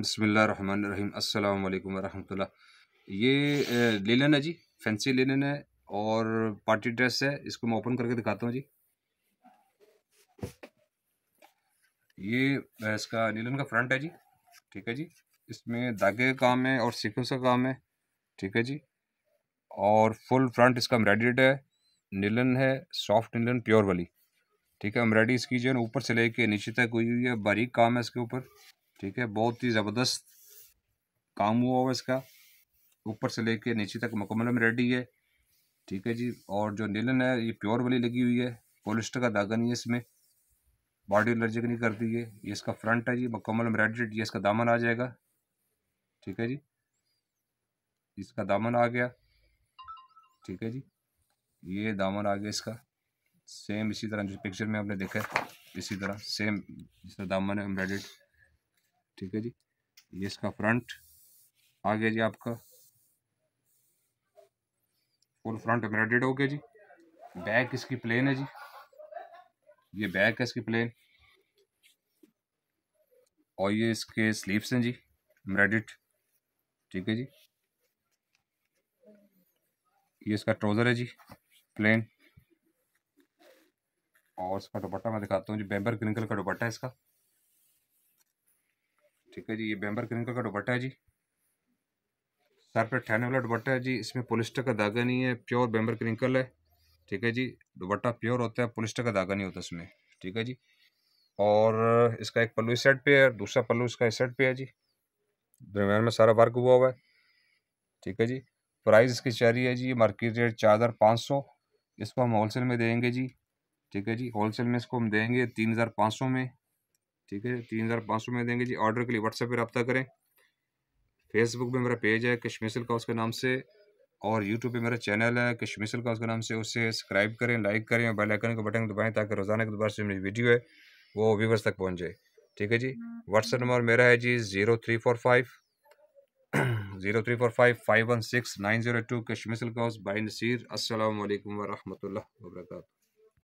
बसमीम अल्लाम वरहमल्ला ये ले लेना जी फैंसी ले लेना है और पार्टी ड्रेस है इसको मैं ओपन करके दिखाता हूँ जी ये इसका नीलन का फ्रंट है जी ठीक है जी इसमें धागे का काम है और सीखों का काम है ठीक है जी और फुल फ्रंट इसका एम्ब्रॉयडेड है नीलन है सॉफ्ट नीलन प्योर वाली ठीक है अम्ब्रेडी इसकी जो है ऊपर से लेके नीचे तक हुई हुई है बारीक काम है इसके ऊपर ठीक है बहुत ही ज़बरदस्त काम हुआ हुआ इसका ऊपर से लेके नीचे तक मुकम्मल में रेडी है ठीक है जी और जो नीलन है ये प्योर वाली लगी हुई है पोलिस्टर का धागा नहीं है इसमें बॉडी एलर्जिक नहीं करती है ये इसका फ्रंट है जी मुकम्मल में रेडी ये इसका दामन आ जाएगा ठीक है जी इसका दामन आ गया ठीक है जी ये दामन आ गया इसका सेम इसी तरह जो पिक्चर में आपने देखा है इसी तरह सेम जिस तरह दामन है एम्ब्रॉयड ठीक है जी ये इसका फ्रंट आ गया जी आपका फुल फ्रंट एम्ब्रॉयडेड हो गया जी बैक इसकी प्लेन है जी ये बैक है इसकी प्लेन और ये इसके स्लीव्स हैं जी एम्ब्रॉयडेड ठीक है जी ये इसका ट्राउज़र है जी प्लेन और इसका दुपट्टा मैं दिखाता हूँ जी बेम्बर ग्रीन कलर का दुपट्टा है इसका ठीक है जी ये बैम्बर ग्रीन का दुपट्टा है जी सर पर ठहने वाला दुपट्टा है जी इसमें पोलिस्टर का धागा नहीं है प्योर बैम्बर क्रिंकल है ठीक है जी दुपट्टा प्योर होता है पोलिस्टर का धागा नहीं होता इसमें ठीक है जी और इसका एक पल्लू इस साइड पे है दूसरा पल्लू इसका इस साइड पे है जी दरम्यान में सारा वर्क हुआ हुआ है ठीक है जी प्राइस इसकी चल रही है जी मार्केट रेट चार हज़ार पाँच सौ इसको हम होलसेल में देंगे जी ठीक है जी होलसेल में इसको हम देंगे तीन हज़ार पाँच सौ में ठीक है तीन हज़ार पाँच सौ में देंगे जी ऑर्डर के लिए व्हाट्सएप पर रब्ता करें फेसबुक पे मेरा पेज है कश्मीसल का उसके नाम से और यूट्यूब पे मेरा चैनल है कश्मीसल का उसके नाम से उसे सब्सक्राइब करें लाइक करें और बेलाइकन आइकन का बटन दबाएं ताकि रोज़ाना के दोबारा से मेरी वीडियो है वो व्यूवर्स तक पहुँच जाए ठीक है जी व्हाट्सएप नंबर मेरा है जी zero three four five zero three four five five one six nine zero two कश्मीसल काउस बाई नसीर असल वरहमल वर्का